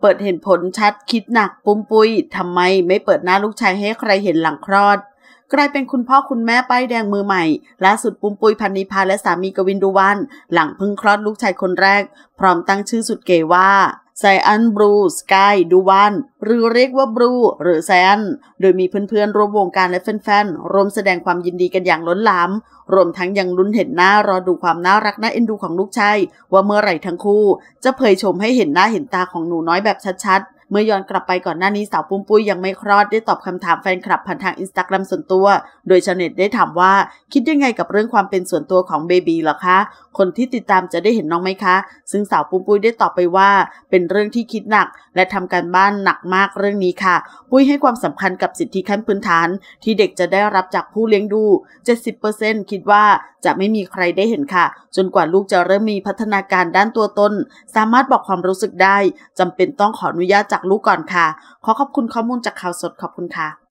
เปิดเห็นผลชัดคิดหนักปุ้มปุ้ยทำไมไม่เปิดหน้าลูกชายให้ใครเห็นหลังคลอดกลายเป็นคุณพ่อคุณแม่ป้ายแดงมือใหม่ล่าสุดปุ้มปุ้ยพันนิพาและสามีกวินดูวัน หลังพึ่งคลอดลูกชายคนแรก พร้อมตั้งชื่อสุดเก๋ว่าไซอันบลูสกายดูวันหรือเรียกว่าบลูหรือไซอันโดยมีเพื่อนๆร่วมวงการและแฟนๆร่วมแสดงความยินดีกันอย่างล้นหลามรวมทั้งยังลุ้นเห็นหน้ารอดูความน่ารักน่าเอ็นดูของลูกชายว่าเมื่อไหร่ทั้งคู่จะเผยชมให้เห็นหน้าเห็นตาของหนูน้อยแบบชัดๆเมื่อย้อนกลับไปก่อนหน้านี้สาวปุ้มปุ้ยยังไม่คลอดได้ตอบคำถามแฟนคลับผ่านทางอินสตาแกรมส่วนตัว โดยชาวเน็ตได้ถามว่าคิดยังไงกับเรื่องความเป็นส่วนตัวของเบบีหรอคะ คนที่ติดตามจะได้เห็นน้องไหมคะ ซึ่งสาวปุ้มปุ้ยได้ตอบไปว่า เป็นเรื่องที่คิดหนักและทำการบ้านหนักมากเรื่องนี้ค่ะปุ้ยให้ความสำคัญกับสิทธิขั้นพื้นฐานที่เด็กจะได้รับจากผู้เลี้ยงดู 70%คิดว่าจะไม่มีใครได้เห็นค่ะ จนกว่าลูกจะเริ่มมีพัฒนาการด้านตัวตนสามารถบอกความรู้สึกได้จำเป็นต้องขออนุญาตจากลูกก่อนค่ะ ขอขอบคุณข้อมูลจากข่าวสดขอบคุณค่ะ